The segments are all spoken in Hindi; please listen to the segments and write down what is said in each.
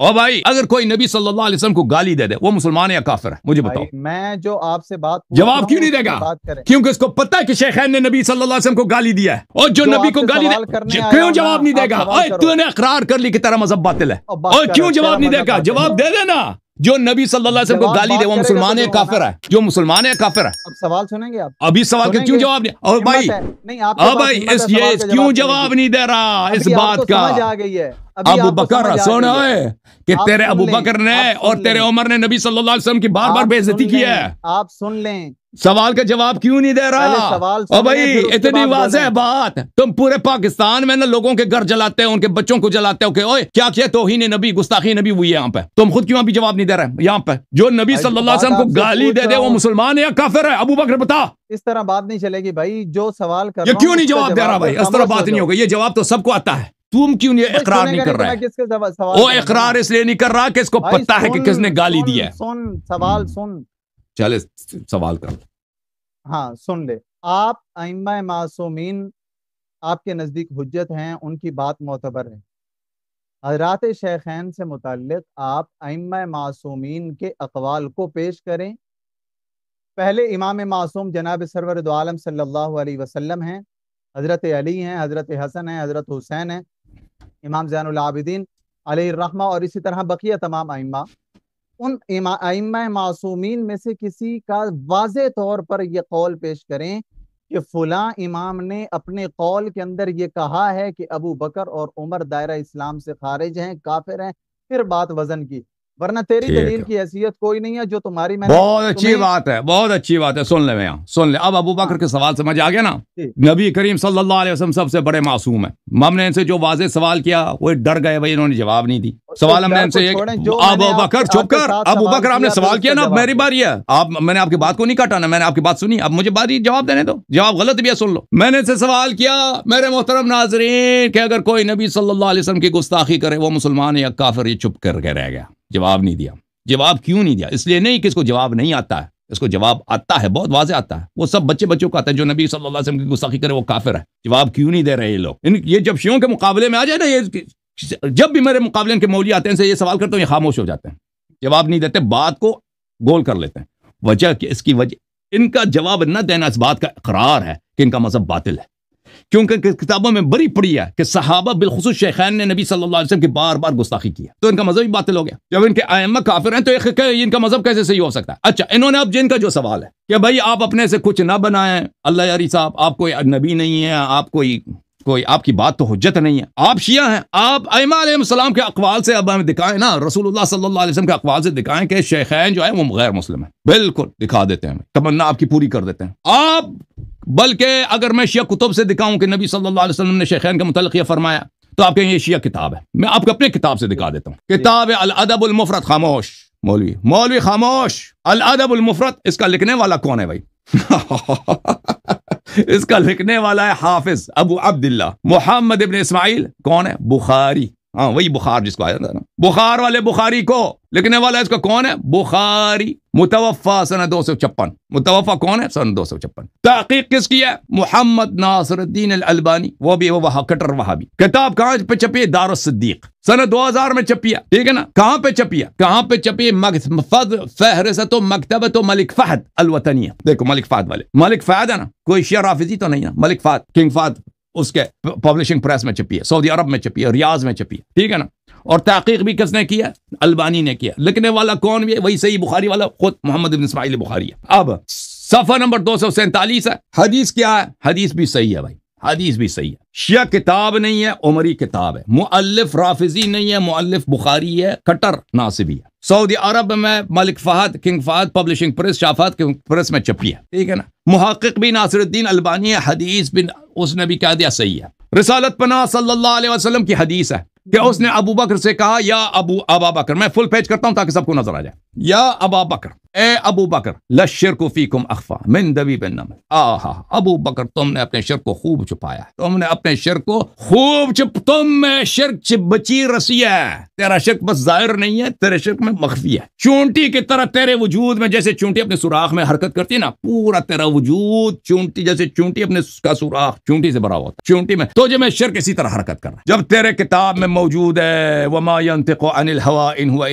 ओ भाई अगर कोई नबी सल्लल्लाहु अलैहि वसल्लम को गाली दे दे वो मुसलमान या काफिर है मुझे बताओ मैं जो आपसे बात जवाब क्यों नहीं देगा क्योंकि उसको पता है कि शेखैन ने नबी सल्लल्लाहु अलैहि वसल्लम को गाली दिया है और जो, जो नबी को गाली दे क्यों जवाब नहीं देगा तूने अकरार कर ली कि तेरा मजहब बातिल है और क्यों जवाब नहीं देगा जवाब दे देना जो नबी सल्लल्लाहु अलैहि वसल्लम को गाली दे वो मुसलमान तो है काफिर है जो मुसलमान है काफिर है अब सवाल सुनेंगे आप अभी सवाल के क्यों जवाब नहीं और भाई नहीं आप भाई इस ये क्यों जवाब नहीं दे रहा इस बात का आ गई है अबू बकर सुन है कि तेरे अबू बकर ने और तेरे उमर ने नबी सल्लल्लाहु अलैहि वसल्लम की बार बार बेइज्जती की है आप सुन लें सवाल का जवाब क्यों नहीं दे रहा सवाल भाई इतनी वाजह बात तुम पूरे पाकिस्तान में ना लोगों के घर जलाते हो उनके बच्चों को जलाते हो कि ओए क्या किया ही नबी गुस्ताखी नबी हुई है यहाँ पे तुम खुद क्यों अभी जवाब नहीं दे रहे यहाँ पे जो नबी सल्लाम को गाली दे दे वो मुसलमान है या काफिर है अबू बकर बता इस तरह बात नहीं चलेगी भाई जो सवाल कर क्यों नहीं जवाब दे रहा भाई इस तरह बात नहीं होगी ये जवाब तो सबको आता है तुम क्यों नहीं इकरार नहीं कर रहा है वो इकरार इसलिए नहीं कर रहा कि इसको पता है कि किसने गाली दी है सुन सवाल हम्म। सुन चले सवाल कर हाँ सुन ले आप अम्मा मासूमीन आपके नज़दीक हजत हैं उनकी बात मोतबर है हजरात शेखैन से मुतक आप अम्मा मासूमीन के अकवाल को पेश करें पहले इमाम मासूम जनाब सरवर दोम सल्लल्लाहु अलैहि वसल्लम हैं हज़रत अली हैं हज़रत हसन हैं हज़रत हुसैन हैं इमाम जैनआबिदीन रहमा और इसी तरह बकिया तमाम आइम्मा उन आइमा मासूमीन में से किसी का वाज तौर पर यह कौल पेश करें कि फुला इमाम ने अपने कौल के अंदर ये कहा है कि अबू बकर और उमर दायरा इस्लाम से खारिज हैं काफिर हैं फिर बात वजन की वरना तेरी दलील की हैसियत कोई नहीं है जो तुम्हारी मैंने बहुत अच्छी बात है बहुत अच्छी बात है सुन ले मैं सुन ले अब अबू बकर हाँ। के सवाल समझ आ गया ना नबी करीम सल्लल्लाहु अलैहि वसल्लम सबसे बड़े मासूम है हमने इनसे जो वाजे सवाल किया वो डर गए भाई इन्होंने जवाब नहीं दी सवाल हमने इनसे अबू बकर चुप कर अबू बकर आपने सवाल तो किया ना मेरी बारी है आप मैंने आपकी बात को नहीं काटा ना मैंने आपकी बात सुनी अब मुझे बारी जवाब देने दो जवाब गलत भी है सुन लो मैंने इनसे सवाल किया मेरे मोहतरम नाजरीन के अगर कोई नबी सल्लल्लाहु अलैहि वसल्लम की गुस्ताखी करे वो मुसलमान या काफिर ये चुप करके रह गया जवाब नहीं दिया जवाब क्यों नहीं दिया इसलिए नहीं कि इसको जवाब नहीं आता है इसको जवाब आता है बहुत वाजे आता है वो सब बच्चे बच्चों को आता है जो नबी सल्लल्लाहु अलैहि वसल्लम की गुस्साखी करे वो काफिर है जवाब क्यों नहीं दे रहे ये लोग इन ये जब शियों के मुकाबले में आ जाए ना ये जब भी मेरे मुकाबले के मौलिया आते हैं से ये सवाल करते हैं ये खामोश हो जाते हैं जवाब नहीं देते बात को गोल कर लेते हैं वजह इसकी वजह इनका जवाब न देना इस बात का इकरार है कि इनका मजहब बातिल है क्योंकि किताबों में बड़ी पड़ी है कि सहाबा बिलखसूस शेखान ने नबी सल्लल्लाहु अलैहि वसल्लम की बार बार गुस्ताखी की तो इनका मजहब बातिल हो गया जब इनके आयमा काफिर हैं तो इनका मजहब कैसे सही हो सकता है अच्छा इन्होंने अब जिनका जो सवाल है कि भाई आप अपने से कुछ ना बनाएं अल्लाह यारी साहब आप कोई नबी नहीं है आप कोई कोई आपकी बात तो हजत नहीं है आप शिया हैं आप अमाम के अकवाल से अब हमें दिखाएं ना रसूलुल्लाह सल्लल्लाहु अलैहि वसल्लम के अकवाल से दिखाएं कि शेखैन जो है वो गैर मुस्लिम है बिल्कुल दिखा देते हैं तमन्ना आपकी पूरी कर देते हैं आप बल्कि अगर मैं शिया कुतुब से दिखाऊं कि नबी सल्लल्लाहु अलैहि वसल्लम ने शेखैन के मुतल यह फरमाया तो आप कहेंगे ये शिया किताब है मैं आपको अपने किताब से दिखा देता हूँ किताब अलअदबुलमफरत खामोश मौलवी मौलवी खामोश अलअदबुलमफरत इसका लिखने वाला कौन है भाई इसका लिखने वाला है हाफिज अबू अब्दुल्ला मोहम्मद इबन इस्माइल कौन है बुखारी हाँ वही बुखार जिसको आया था ना बुखार वाले बुखारी को लिखने वाला इसका कौन है बुखारी मुतवफ़ा सन दो सौ छप्पन मुतवफ़ा कौन है सन दो सौ छप्पन तहकीक किसकी है मोहम्मद नासरुद्दीन अलबानी वो भी वो वहा कटर वहा भी किताब कहाँ पे छपी है सन दो हजार में छपिया ठीक है ना कहाँ पे छपिया कहाँ पे छपी फहरसत तो मलिक फहद अलवतनिया देखो मलिक फहद वाले मलिक फहद है ना कोई शेयर हाफिजी तो नहीं है मलिक फहद किंग फहद उसके पब्लिशिंग प्रेस में छपी है सऊदी अरब में छपी है रियाज में छपी है ठीक है ना और तहकीक भी किसने किया अलबानी ने किया लिखने वाला कौन भी है वही सही बुखारी वाला खुद मोहम्मद इबन इसमाइल बुखारी है अब सफर नंबर दो सौ सैंतालीस है हदीस क्या है हदीस भी सही है भाई हदीस भी सही है शिया किताब नहीं है उमरी किताब है मुअल्लिफ राफिजी नहीं है मुअल्लिफ बुखारी है कटर नासिबी है सऊदी अरब में Malik Fahd king Fahd publishing press शाफात प्रेस में छपी है ठीक है ना मुहक भी नासिरुद्दीन अलबानी है हदीस बिन उसने भी कह दिया सही है रिसालत पना सल्लल्लाहु अलैहि वसल्लम की हदीस है कि उसने अबू बकर से कहा या अबू अबा बकर मैं फुल पेज करता हूं ताकि सबको नजर आ जाए या अबा बकर ए अबू बकर को फीकुम अखफा मिन दबी बिन नमल आहा अबू बकर तुमने अपने शिर को खूब छुपाया तुमने अपने शिर को खूब छुप तुम में शिर बची रसी है तेरा शिर बस जाहिर नहीं है तेरे शिर में मखफी है चूंटी की तरह तेरे वजूद में जैसे चूंटी अपने सुराख में हरकत करती है ना पूरा तेरा वजूद चूंटी जैसे चूंटी अपने का सुराख चूंटी से भरा होता चूंटी में तो तुझे में शिर किसी तरह हरकत कर रहा जब तेरे किताब में मौजूद है वमा अनिल हवा इन हुआ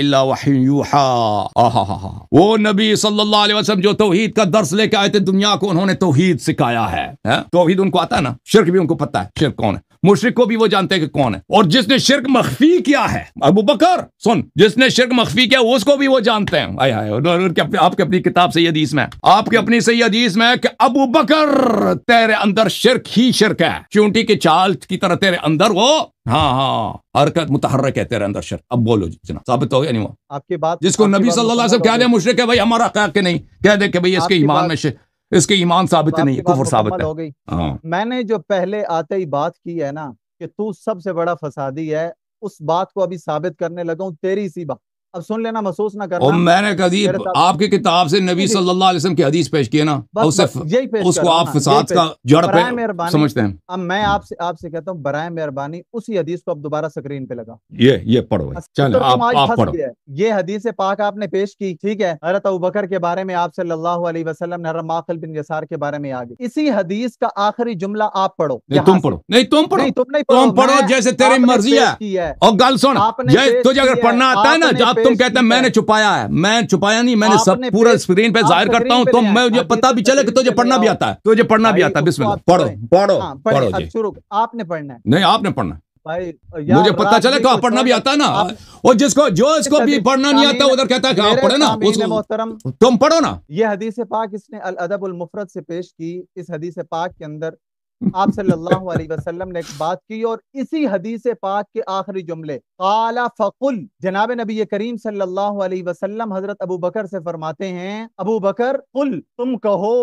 वो नबी सल्लल्लाहु अलैहि वसल्लम जो तोहीद का दर्स लेके आए थे दुनिया को उन्होंने तोहीद सिखाया है, है? उनको आता है ना शिरक भी उनको पता है शिरक कौन है मुशरक को भी वो जानते हैं कि कौन है और जिसने शिरक मख्फी किया है अबू बकर सुन जिसने शिरक मखफी किया उसको भी वो जानते हैं आए आए आपके अपनी किताब से हदीस में आपके अपनी सही हदीस में कि अबू बकर तेरे अंदर शिरक ही शिरक है चूंटी के चाल की तरह तेरे अंदर वो हाँ हाँ हरकत मुतहरक है तेरे अंदर शर अब बोलो जितना साबित हो गया नहीं हुआ आपके बात जिसको नबी सल्लल्लाहु अलैहि वसल्लम कह दे मुशरक है भाई हमारा क्या के नहीं कह दे के भाई इसके ईमान में इसके ईमान साबित नहीं है कुफर साबित हो गई हाँ। मैंने जो पहले आते ही बात की है ना कि तू सबसे बड़ा फसादी है उस बात को अभी साबित करने लगा तेरी सी बात अब सुन लेना महसूस ना करना और मैंने कभी आपके किताब से नबी सल्लल्लाहु अलैहि वसल्लम की हदीस पेश किए ना बस यही पेश उसको आप फसाद का जड़ पे समझते हैं अब मैं आपसे आपसे कहता हूँ बरए मेहरबानी उसी हदीस को आप दोबारा स्क्रीन पे लगा ये ये पढ़ो चलो आप पढ़ो ये हदीस पाक आपने पेश की ठीक है हजरत अबू बकर के बारे में आप सल्लल्लाहु अलैहि वसल्लम ने हरम बिन यसार के बारे में आगे इसी हदीस का आखिरी जुमला आप पढ़ो तुम पढ़ो नहीं तुम पढ़ो तुम नहीं पढ़ो जैसे तेरी मर्जी है और गल सुन तुझे अगर पढ़ना आता है ना तुम कहते हैं मैंने छुपाया है मैं छुपाया नहीं मैंने सब पूरा स्क्रीन पे जाहिर करता हूँ तो मैं मुझे पता भी चले कि तुझे पढ़ना भी आता है तुझे पढ़ना भी आता है बिस्मिल्लाह पढ़ो पढ़ो पढ़ो हाँ, आपने पढ़ना नहीं आपने पढ़ना भाई मुझे पता चले तो आप पढ़ना भी आता ना और जिसको जो इसको अच्छा भी पढ़ना नहीं आता उधर कहता है पढ़े ना उसको तुम पढ़ो ना ये हदीस पाक इसने अल अदब उल मुफरत से पेश की इस हदीस पाक के अंदर आप सल्लल्लाहु अलैहि वसल्लम ने एक बात की और इसी हदीस पाक के आखिरी जुमले काला फकुल जनाब नबी करीम सल्लल्लाहु अलैहि वसल्लम हजरत अबू बकर से फरमाते हैं अबू बकर कुल तुम कहो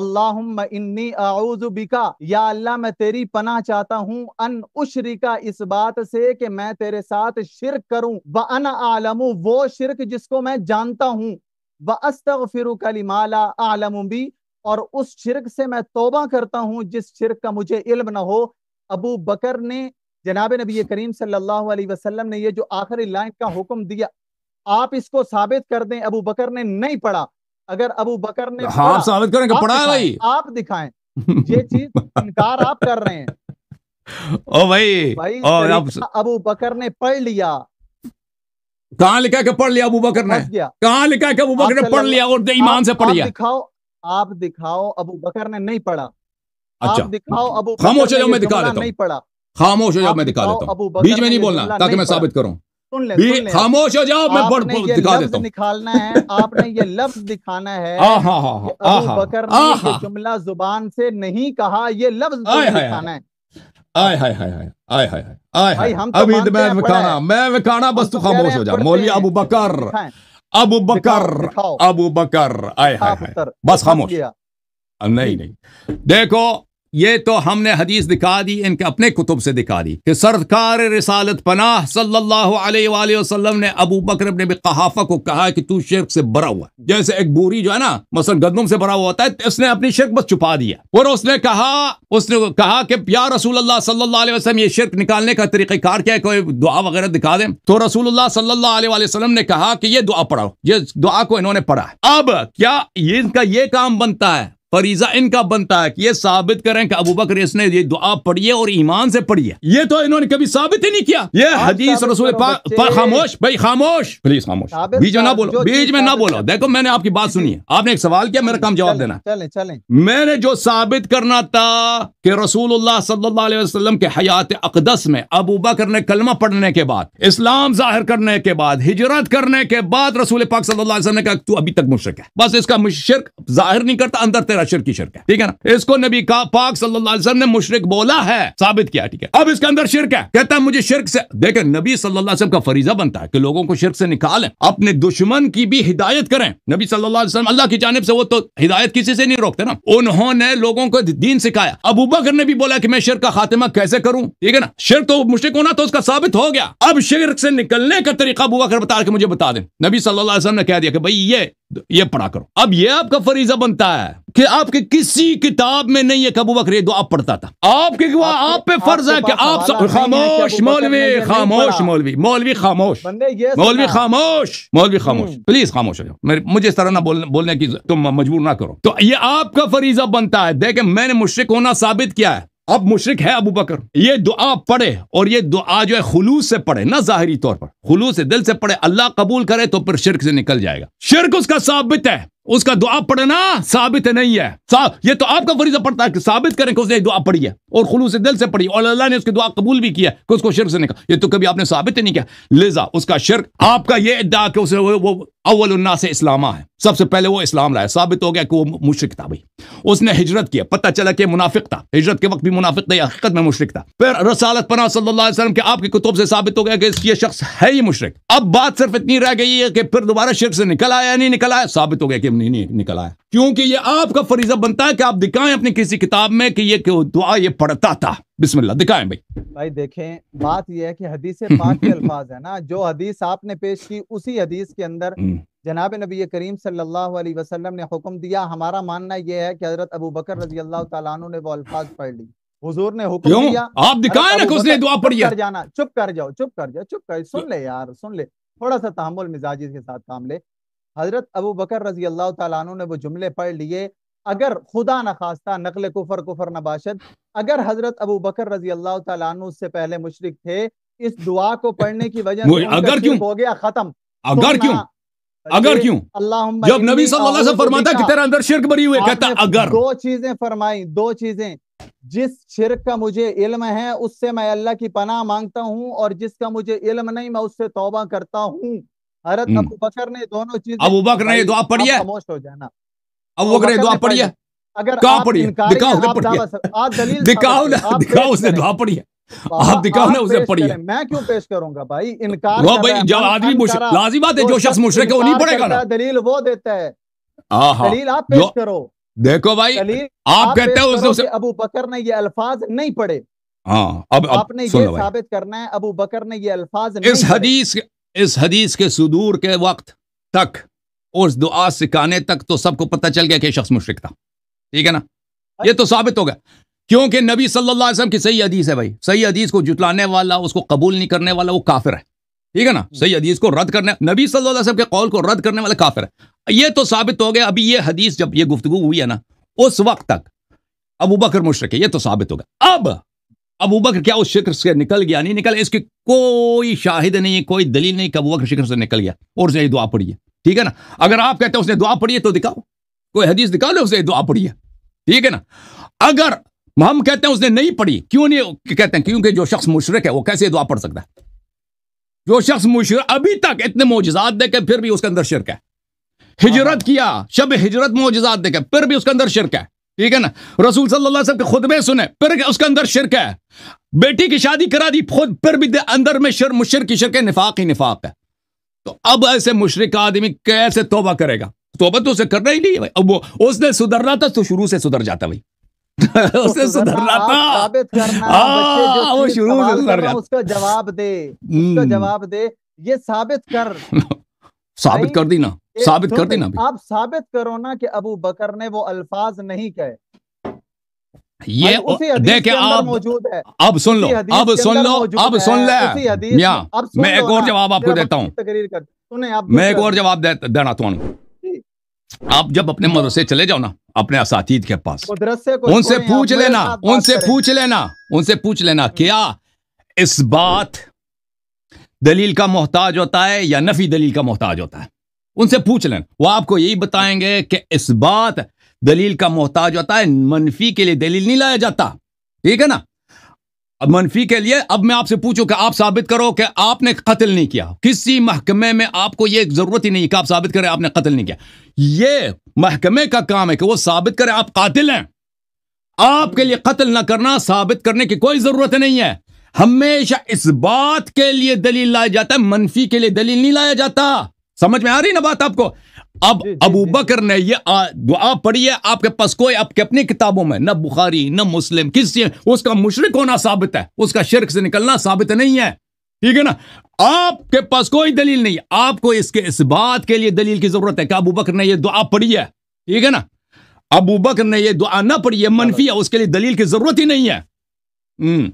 अल्लाहुम्मा इन्नी आउजु बिका या अल्लाह मैं तेरी पनाह चाहता हूँ अन उशरिका इस बात से कि मैं तेरे साथ शिरक करूँ व अन आलमू वो शिरक जिसको मैं जानता हूँ व अस्तगफिरुका लिमा ला आलमु बी और उस शिरक से मैं तोबा करता हूँ जिस शिरक का मुझे इल्म ना हो अबू बकर ने जनाब नबी करीम सल्लल्लाहु अलैहि वसल्लम ने ये जो आखिरी लाइन का हुक्म दिया आप इसको साबित कर दें अबू बकर ने नहीं पढ़ा अगर अबू बकर ने हाँ, साबित करें कि पढ़ा भाई आप दिखाएं ये चीज इनकार आप कर रहे हैं ओ भाई, भाई ओ अबू बकर ने पढ़ लिया कहा लिखा के पढ़ लिया अबू बकर ने कहा लिखा के अबू बकर ने पढ़ लिया और ईमान से पढ़ लिया दिखाओ आप दिखाओ अबू बकर ने नहीं पढ़ा अच्छा दिखाओ अबू खामोश हो जाओ मैं दिखा देता हूँ नहीं पढ़ा खामोश हो जाओ मैं दिखा देता हूँ बीच में नहीं बोलना ताकि मैं साबित करूँ खामोश हो जाओ मैं बड़ बड़ दिखा देता हूँ निकालना है आपने ये लफ्ज दिखाना है अबू बकर ने जुमला जुबान से नहीं कहा ये लफ्ज तो दिखाना है आय हाय हाय हाय हाय हाय हाय आय हाय तो अभी मैं विखाना मैं विखाना बस तू तो खामोश हो जा मौलवी अबू बकर हाँ। अबू बकर अबू बकर आए हाय बस खामोश नहीं नहीं देखो ये तो हमने हदीस दिखा दी इनके अपने कुतुब से दिखा दी कि सरकार रिसालत पनाह सल्लल्लाहु अलैहि वसल्लम ने अबू बकर ने कहाफा को कहा कि तू शिरक से भरा हुआ जैसे एक बूरी जो है ना मसल गंदम से भरा हुआ होता है तो इसने अपनी शिरक बस छुपा दिया और उसने कहा उसने कहा कि प्यार रसूल सल्लाम ये शिरक निकालने का तरीक़ेकार क्या है कोई दुआ वगैरह दिखा दे तो रसूल सल्लाम ने कहा कि ये दुआ पढ़ाओ ये दुआ को इन्होंने पढ़ा अब क्या इनका ये काम बनता है फरीजा इनका बनता है कि ये साबित करें कि अबू बकर इसने ये दुआ है और ईमान से है ये तो इन्होंने कभी साबित ही नहीं किया ये हदीस रसूल खामोश भाई खामोश प्लीज खामोश बीच में ना बोलो बीच में ना बोलो देखो मैंने आपकी बात सुनी है आपने एक सवाल किया मेरा काम जवाब देना मैंने जो साबित करना था कि रसूल सल्लाम के हयात अकदस में अबू बकर ने कलमा पढ़ने के बाद इस्लाम जाहिर करने के बाद हिजरत करने के बाद रसूल पाक सल्लाम ने कहा तू अभी तक मुशरक है बस इसका मुशरक जाहिर नहीं करता अंदर तेरा शिरक की शिरक है ठीक है ना इसको नबी का पाक सल्लाम ने मुशरक बोला है साबित किया ठीक है अब इसके अंदर शिरक है कहता है मुझे शिरक से देखे नबी सल्लाम का फरीजा बनता है कि लोगों को शिरक से निकालें अपने दुश्मन की भी हिदायत करें नबी सल्लाम अल्लाह की जानब से वो तो हिदायत किसी से नहीं रोकते ना उन्होंने लोगों को दीन सिखाया अब बकर ने भी बोला कि मैं शिर का खात्मा कैसे करूं ठीक है ना शिर तो मुश्किल होना तो उसका साबित हो गया अब शिर से निकलने का तरीका अबू बकर बता के मुझे बता दें नबी सल्लल्लाहु अलैहि वसल्लम ने कह दिया कि भाई ये ये पढ़ा करो अब ये आपका फरीजा बनता है कि आपके किसी किताब में नहीं है कबू बकर ये दुआ पढ़ता था आपके आप, आप पे फर्ज है कि आप खामोश मौलवी खामोश मौलवी मौलवी खामोश मौलवी खामोश मौलवी हम्म। खामोश प्लीज खामोश हो जाओ मुझे इस तरह ना बोलने की तुम मजबूर ना करो तो ये आपका फरीजा बनता है देखे मैंने मुश्किल होना साबित किया है अब मुशरक है अबू बकर ये दुआ पढ़े और ये दुआ जो है खुलूस से पढ़े ना जाहरी तौर पर खुलूस से दिल से पढ़े अल्लाह कबूल करे तो फिर शिरक से निकल जाएगा शिरक उसका साबित है उसका दुआ पढ़ना साबित नहीं है ये तो आपका फरीजा पड़ता है कि साबित करें कि उसने दुआ पढ़ी है और खुलूस से दिल से पढ़ी और अल्लाह ने उसकी दुआ कबूल भी किया कि उसको शिरक से निकल ये तो कभी आपने साबित ही नहीं किया लिजा उसका शिरक आपका यह इद्दा कि उसने वो, वो अव्वल उन्ना से इस्लामा है सबसे पहले वो इस्लाम लाया साबित हो गया कि वो मुशरक था भाई उसने हिजरत किया पता चला कि मुनाफिक था हिजरत के वक्त भी मुनाफिक था हकीकत में मुशरक था फिर रसालत पना सल्लल्लाहु अलैहि के आपके कुतुब से साबित हो गया कि ये शख्स है ही मुशरक अब बात सिर्फ इतनी रह गई है कि फिर दोबारा शिर से निकल आया नहीं निकल आया साबित हो गया कि नहीं, नहीं निकल आया क्योंकि ये आपका फरीजा बनता है कि आप दिखाएं अपनी किसी किताब में कि ये दुआ ये पढ़ता था बिस्मिल्लाह दिखाएं भाई भाई देखें बात यह है कि हदीस पाक के अल्फाज है ना जो हदीस आपने पेश की उसी हदीस के अंदर हम्म। जनाब नबी करीम सल्लल्लाहु अलैहि वसल्लम ने हुक्म दिया हमारा मानना यह है कि हजरत अबू बकर रजी अल्लाह तु ने वो अल्फाज पढ़ ली हुजूर ने हुक्म दिया आप दिखाएं ना उसने दुआ पढ़ी है जाना चुप कर जाओ चुप कर जाओ चुप कर सुन ले यार सुन ले थोड़ा सा तहमुल मिजाजी के साथ काम ले हजरत अबू बकर रजी अल्लाह तु ने वो जुमले पढ़ लिए अगर खुदा न खास्ता नकल कुफर कुफर नबाशत अगर हजरत अबू बकर रजी अल्लाह तु से पहले मुशरक थे इस दुआ को पढ़ने की वजह अगर क्यों हो गया खत्म अगर क्यों अगर क्यों अल्लाह जब नबी सल्लल्लाहु अलैहि वसल्लम फरमाता कि तेरा अंदर शिरक भरी हुई कहता अगर दो चीजें फरमाई दो चीजें जिस शिरक का मुझे इल्म है उससे मैं अल्लाह की पनाह मांगता हूं और जिसका मुझे इल्म नहीं मैं उससे तौबा करता हूं हरत हम्म। अबू बकर ने दोनों चीज अबू बकर ने दुआ पढ़ी है खामोश हो जाना अब वो तो करे दुआ पढ़िए कहा पढ़िए दिखाओ उसे पढ़िए दिखाओ ना दिखाओ उसने दुआ पढ़िए आप दिखाओ ना उसे पढ़िए मैं क्यों पेश करूंगा भाई इनकार वो भाई जब आदमी लाजी बात है जो शख्स मुशरक है वो नहीं पढ़ेगा ना दलील वो देता है दलील आप पेश करो देखो भाई आप कहते हो उसने अबू बकर ने ये अल्फाज नहीं पढ़े हाँ अब, अब आपने ये साबित करना है अबू बकर ने ये अल्फाज इस हदीस इस हदीस के सुदूर के वक्त तक और दुआ सिखाने तक तो सबको पता चल गया कि शख्स मुश्रक था ठीक है ना ये तो साबित हो गया क्योंकि नबी सल्लल्लाहु अलैहि वसल्लम की सही हदीस है भाई सही हदीस को जुटलाने वाला उसको कबूल नहीं करने वाला वो काफिर है ठीक है ना सही हदीस को रद्द करने नबी सल्लल्लाहु अलैहि वसल्लम के कौल को रद्द करने वाला काफिर है ये तो साबित हो गया अभी ये हदीस जब ये गुफ्तु हुई है ना उस वक्त तक अबू बकर मुशरक है ये तो साबित हो गया अब अबू बकर क्या उस शिक्र से निकल गया नहीं निकल इसकी कोई शाहिद नहीं है कोई दलील नहीं कि अबू बकर शिक्र से निकल गया और से दुआ पड़ी है ठीक है ना अगर आप कहते हो उसने दुआ पढ़ी है तो दिखाओ कोई हदीस दिखा लो उसने दुआ पढ़ी है ठीक है ना अगर हम कहते हैं उसने नहीं पढ़ी क्यों नहीं कहते हैं क्योंकि जो शख्स मुशरक है वो कैसे दुआ पढ़ सकता है जो शख्स मुशर अभी तक इतने मोजात देखे फिर भी उसके अंदर शिरक है हिजरत किया शब हिजरत मोजात देखे फिर भी उसके अंदर शिरक है ठीक है ना रसूल सल्लल्लाह अलैहि वसल्लम के खुतबे सुने फिर उसके अंदर शिरक है बेटी की शादी करा दी खुद फिर भी अंदर में शिर मुशर की शिरक है निफाक ही निफाक है तो अब ऐसे मुशरक आदमी कैसे तोबा करेगा तोबा तो उसे करना ही नहीं है अब वो उसने सुधरना था तो शुरू से सुधर जाता भाई उसे सुधरना था हाँ, वो शुरू से सुधर जाता उसको जवाब दे उसको हम्म। जवाब दे ये साबित कर साबित कर दी ना साबित कर दी ना आप साबित करो ना कि अबू बकर ने वो अल्फाज नहीं कहे ये देखिए अब अब सुन लो अब सुन लो अब सुन ले मिया मैं एक और जवाब आपको देता हूँ मैं एक और जवाब देना तुम आप जब अपने मदरसे चले जाओ ना अपने असातीद के पास उनसे पूछ लेना उनसे पूछ लेना उनसे पूछ लेना क्या इस बात दलील का मोहताज होता है या नफी दलील का मोहताज होता है उनसे पूछ लेना वो आपको यही बताएंगे कि इस बात दलील का मोहताज होता है मनफी के लिए दलील नहीं लाया जाता ठीक है ना अब मनफी के लिए अब मैं आपसे पूछूं कि आप साबित करो कि आपने कत्ल नहीं किया किसी महकमे में आपको यह जरूरत ही नहीं कि आप साबित करें आपने कत्ल नहीं किया ये महकमे का काम है कि वो साबित करें आप कातिल हैं आपके लिए कत्ल ना करना साबित करने की कोई जरूरत नहीं है हमेशा इस बात के लिए दलील लाया जाता है मनफी के लिए दलील नहीं लाया जाता समझ में आ रही ना बात आपको अब अबू बकर ने ये दुआ पढ़ी आपके पास कोई आपके अपनी किताबों में न बुखारी न मुस्लिम किसी उसका मुशरक होना साबित है उसका शिरक से निकलना साबित नहीं है ठीक है ना आपके पास कोई दलील नहीं आपको इसके इस बात के लिए दलील की जरूरत है कि अबू बकर ने यह दुआ पढ़ी है ठीक है ना अबू बकर ने यह दुआ ना पढ़ी है मनफी है उसके लिए दलील की जरूरत ही नहीं है हम्म।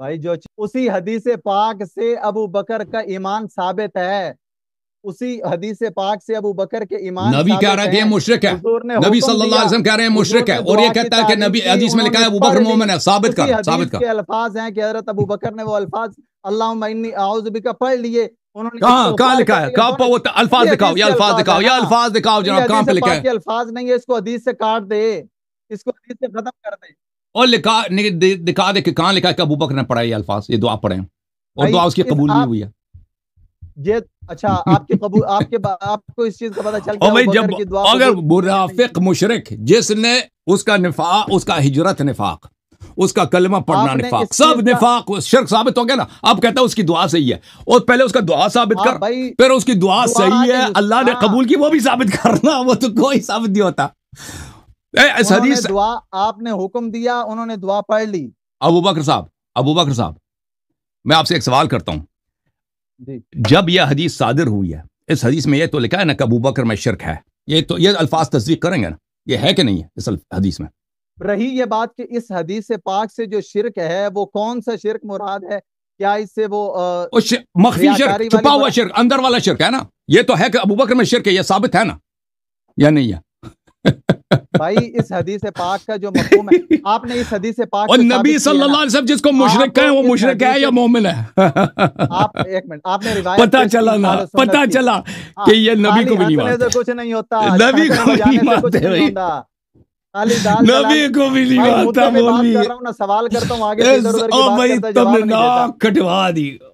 भाई जो उसी हदीस पाक से अबू बकर का ईमान साबित है उसी हदीस पाक से अबू बकर के ईमान नबी कह रहे हैं ये मुशरक है नबी सल्लल्लाहु अलैहि वसल्लम कह रहे हैं मुशरक है और ये कहता है कि नबी हदीस में लिखा है अबू बकर मोमिन है साबित कर साबित कर अल्फाज हैं कि हजरत अबू बकर ने वो अल्फाज अल्लाह आउज बिका पढ़ लिए उन्होंने कहा लिखा है कहां पर वो तो अल्फाज दिखाओ ये अल्फाज दिखाओ ये अल्फाज दिखाओ जनाब कहां पे लिखा है अल्फाज नहीं है इसको हदीस से काट दे इसको हदीस से खत्म कर दे और लिखा दिखा दे कि कहां लिखा है कि अबू बकर ने पढ़ा ये अल्फाज ये दुआ पढ़े और दुआ उसकी कबूल नहीं हुई है ये अच्छा आपके कबूल आपके आपको इस चीज का पता चल गया भाई जब अगर मुनाफिक मुशरिक जिसने उसका निफा उसका हिजरत निफाक उसका कलमा पढ़ना निफाक सब निफाक शर्क साबित हो गया ना अब कहता है उसकी दुआ सही है और पहले उसका दुआ साबित हाँ कर फिर उसकी दुआ सही है अल्लाह ने हाँ। कबूल की वो भी साबित करना वो तो कोई साबित नहीं होता हदीस दुआ आपने हुक्म दिया उन्होंने दुआ पढ़ ली अबू बकर साहब अबू बकर साहब मैं आपसे एक सवाल करता हूं जब यह हदीस सादिर हुई है इस हदीस में यह तो लिखा है ना कबू बकर में शिरक है ये तो ये अल्फाज तस्दीक करेंगे ना ये है कि नहीं है इस हदीस में रही ये बात कि इस हदीस पाक से जो शिरक है वो कौन सा शिरक मुराद है क्या इससे वो मखफी शिरक छुपा हुआ शिरक अंदर वाला शिरक है ना ये तो है कि अबू बकर में शिरक है यह साबित है ना या नहीं है भाई इस हदीस पाक का जो है आपने इस हदीस पाक और नबी अलैहि वसल्लम जिसको मुशरक कहे वो मुशरक है या मोमिन है आप एक मिनट आपने रिवायत पता चला ना पता चला हाँ, कि ये नबी को भी नहीं मानते कुछ नहीं होता नबी को नहीं मानते भाई नबी को भी नहीं मानता मौलवी सवाल करता हूं आगे इधर उधर की बात कटवा दी